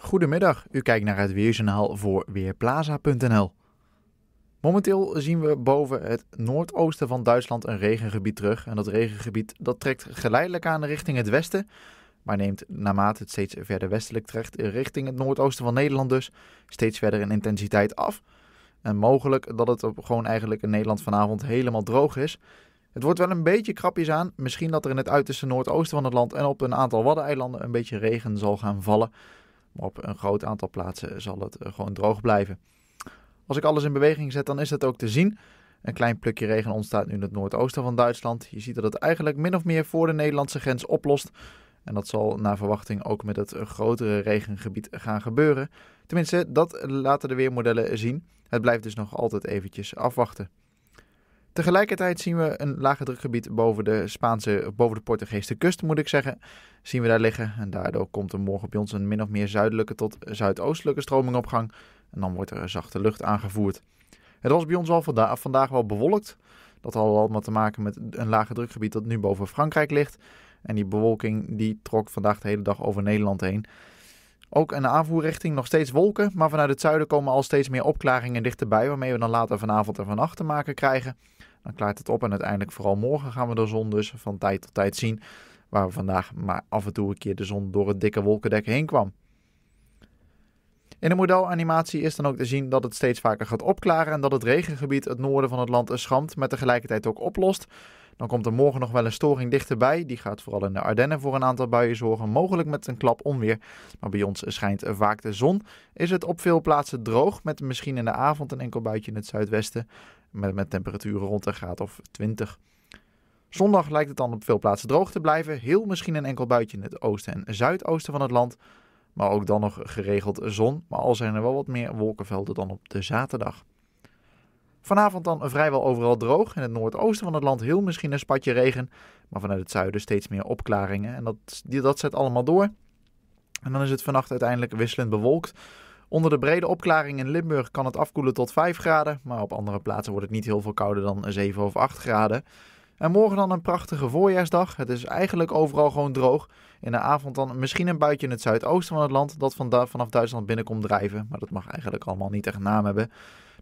Goedemiddag, u kijkt naar het Weerjournaal voor Weerplaza.nl. Momenteel zien we boven het noordoosten van Duitsland een regengebied terug. En dat regengebied dat trekt geleidelijk aan richting het westen. Maar neemt naarmate het steeds verder westelijk trekt, richting het noordoosten van Nederland dus, steeds verder in intensiteit af. En mogelijk dat het op gewoon eigenlijk in Nederland vanavond helemaal droog is. Het wordt wel een beetje krapjes aan. Misschien dat er in het uiterste noordoosten van het land en op een aantal waddeneilanden een beetje regen zal gaan vallen. Maar op een groot aantal plaatsen zal het eh, gewoon droog blijven. Als ik alles in beweging zet, dan is dat ook te zien. Een klein plukje regen ontstaat nu in het noordoosten van Duitsland. Je ziet dat het eigenlijk min of meer voor de Nederlandse grens oplost. En dat zal naar verwachting ook met het grotere regengebied gaan gebeuren. Tenminste, dat laten de weermodellen zien. Het blijft dus nog altijd eventjes afwachten. Tegelijkertijd zien we een lage drukgebied boven de Spaanse, boven de Portugese kust, moet ik zeggen. Zien we daar liggen. En daardoor komt er morgen bij ons een min of meer zuidelijke tot zuidoostelijke stroming op gang. En dan wordt er zachte lucht aangevoerd. Het was bij ons al vanda vandaag wel bewolkt. Dat had allemaal te maken met een lage drukgebied dat nu boven Frankrijk ligt. En die bewolking die trok vandaag de hele dag over Nederland heen. Ook in de aanvoerrichting nog steeds wolken, maar vanuit het zuiden komen al steeds meer opklaringen dichterbij, waarmee we dan later vanavond en vannacht te maken krijgen. Dan klaart het op en uiteindelijk vooral morgen gaan we de zon dus van tijd tot tijd zien, waar we vandaag maar af en toe een keer de zon door het dikke wolkendek heen kwam. In de modelanimatie is dan ook te zien dat het steeds vaker gaat opklaren en dat het regengebied het noorden van het land schampt, maar tegelijkertijd ook oplost. Dan komt er morgen nog wel een storing dichterbij. Die gaat vooral in de Ardennen voor een aantal buien zorgen, mogelijk met een klap onweer. Maar bij ons schijnt vaak de zon. Is het op veel plaatsen droog, met misschien in de avond een enkel buitje in het zuidwesten. Met, met temperaturen rond een graad of 20. Zondag lijkt het dan op veel plaatsen droog te blijven. Heel misschien een enkel buitje in het oosten en zuidoosten van het land. Maar ook dan nog geregeld zon. Maar al zijn er wel wat meer wolkenvelden dan op de zaterdag. Vanavond dan vrijwel overal droog. In het noordoosten van het land heel misschien een spatje regen. Maar vanuit het zuiden steeds meer opklaringen. En dat, dat zet allemaal door. En dan is het vannacht uiteindelijk wisselend bewolkt. Onder de brede opklaring in Limburg kan het afkoelen tot 5 graden. Maar op andere plaatsen wordt het niet heel veel kouder dan 7 of 8 graden. En morgen dan een prachtige voorjaarsdag. Het is eigenlijk overal gewoon droog. In de avond dan misschien een buitje in het zuidoosten van het land dat vanaf Duitsland binnenkomt drijven. Maar dat mag eigenlijk allemaal niet echt naam hebben.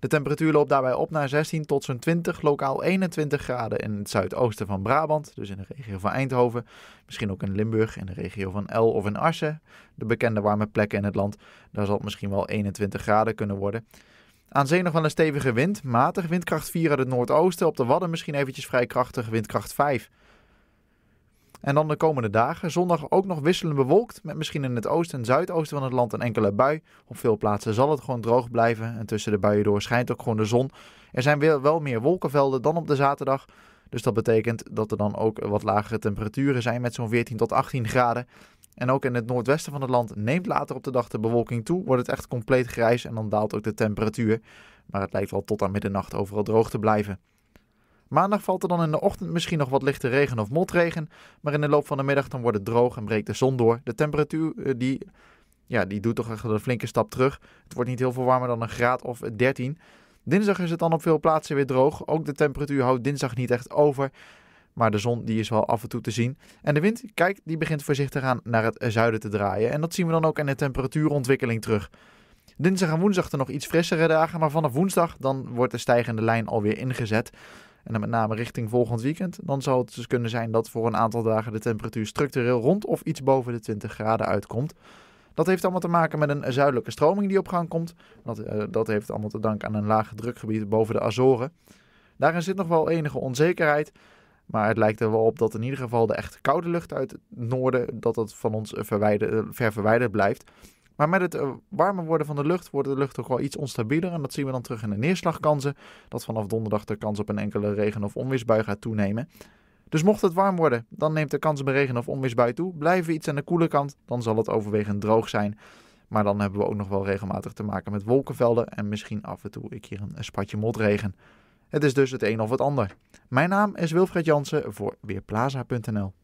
De temperatuur loopt daarbij op naar 16 tot zo'n 20, lokaal 21 graden in het zuidoosten van Brabant, dus in de regio van Eindhoven, misschien ook in Limburg, in de regio van El of in Assen, de bekende warme plekken in het land. Daar zal het misschien wel 21 graden kunnen worden. Aan van nog wel een stevige wind, matig windkracht 4 uit het noordoosten, op de Wadden misschien eventjes vrij krachtig, windkracht 5. En dan de komende dagen. Zondag ook nog wisselend bewolkt. Met misschien in het oosten en zuidoosten van het land een enkele bui. Op veel plaatsen zal het gewoon droog blijven. En tussen de buien door schijnt ook gewoon de zon. Er zijn wel meer wolkenvelden dan op de zaterdag. Dus dat betekent dat er dan ook wat lagere temperaturen zijn met zo'n 14 tot 18 graden. En ook in het noordwesten van het land neemt later op de dag de bewolking toe. Wordt het echt compleet grijs en dan daalt ook de temperatuur. Maar het lijkt wel tot aan middernacht overal droog te blijven. Maandag valt er dan in de ochtend misschien nog wat lichte regen of motregen. Maar in de loop van de middag dan wordt het droog en breekt de zon door. De temperatuur eh, die, ja, die doet toch echt een flinke stap terug. Het wordt niet heel veel warmer dan een graad of 13. Dinsdag is het dan op veel plaatsen weer droog. Ook de temperatuur houdt dinsdag niet echt over. Maar de zon die is wel af en toe te zien. En de wind, kijk, die begint voorzichtig aan naar het zuiden te draaien. En dat zien we dan ook in de temperatuurontwikkeling terug. Dinsdag en woensdag er nog iets frissere dagen, maar vanaf woensdag dan wordt de stijgende lijn alweer ingezet en dan met name richting volgend weekend, dan zou het dus kunnen zijn dat voor een aantal dagen de temperatuur structureel rond of iets boven de 20 graden uitkomt. Dat heeft allemaal te maken met een zuidelijke stroming die op gang komt. Dat, eh, dat heeft allemaal te danken aan een laag drukgebied boven de Azoren. Daarin zit nog wel enige onzekerheid. Maar het lijkt er wel op dat in ieder geval de echt koude lucht uit het noorden dat dat van ons verwijder, eh, ver verwijderd blijft. Maar met het eh, warmer worden van de lucht wordt de lucht toch wel iets onstabieler. En dat zien we dan terug in de neerslagkansen. Dat vanaf donderdag de kans op een enkele regen- of onweersbui gaat toenemen. Dus mocht het warm worden, dan neemt de kans op een regen- of onweersbui toe. Blijven we iets aan de koele kant, dan zal het overwegend droog zijn. Maar dan hebben we ook nog wel regelmatig te maken met wolkenvelden en misschien af en toe een hier een spatje motregen. Het is dus het een of het ander. Mijn naam is Wilfred Jansen voor Weerplaza.nl.